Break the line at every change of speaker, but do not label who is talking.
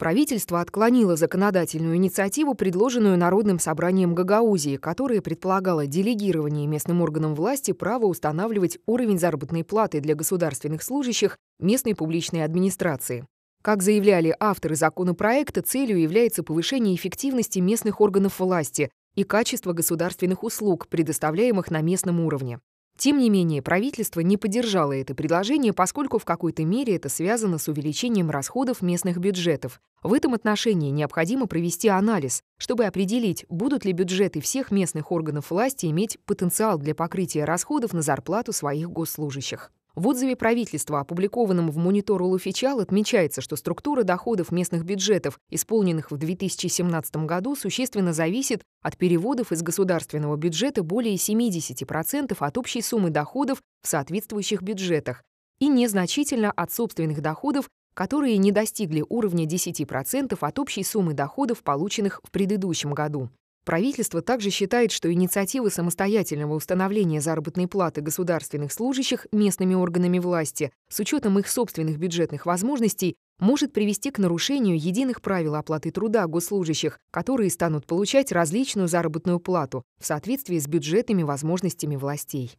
Правительство отклонило законодательную инициативу, предложенную Народным собранием Гагаузии, которая предполагала делегирование местным органам власти права устанавливать уровень заработной платы для государственных служащих местной публичной администрации. Как заявляли авторы законопроекта, целью является повышение эффективности местных органов власти и качества государственных услуг, предоставляемых на местном уровне. Тем не менее, правительство не поддержало это предложение, поскольку в какой-то мере это связано с увеличением расходов местных бюджетов. В этом отношении необходимо провести анализ, чтобы определить, будут ли бюджеты всех местных органов власти иметь потенциал для покрытия расходов на зарплату своих госслужащих. В отзыве правительства, опубликованном в монитору Луфичал, отмечается, что структура доходов местных бюджетов, исполненных в 2017 году, существенно зависит от переводов из государственного бюджета более 70% от общей суммы доходов в соответствующих бюджетах и незначительно от собственных доходов, которые не достигли уровня 10% от общей суммы доходов, полученных в предыдущем году. Правительство также считает, что инициативы самостоятельного установления заработной платы государственных служащих местными органами власти с учетом их собственных бюджетных возможностей может привести к нарушению единых правил оплаты труда госслужащих, которые станут получать различную заработную плату в соответствии с бюджетными возможностями властей.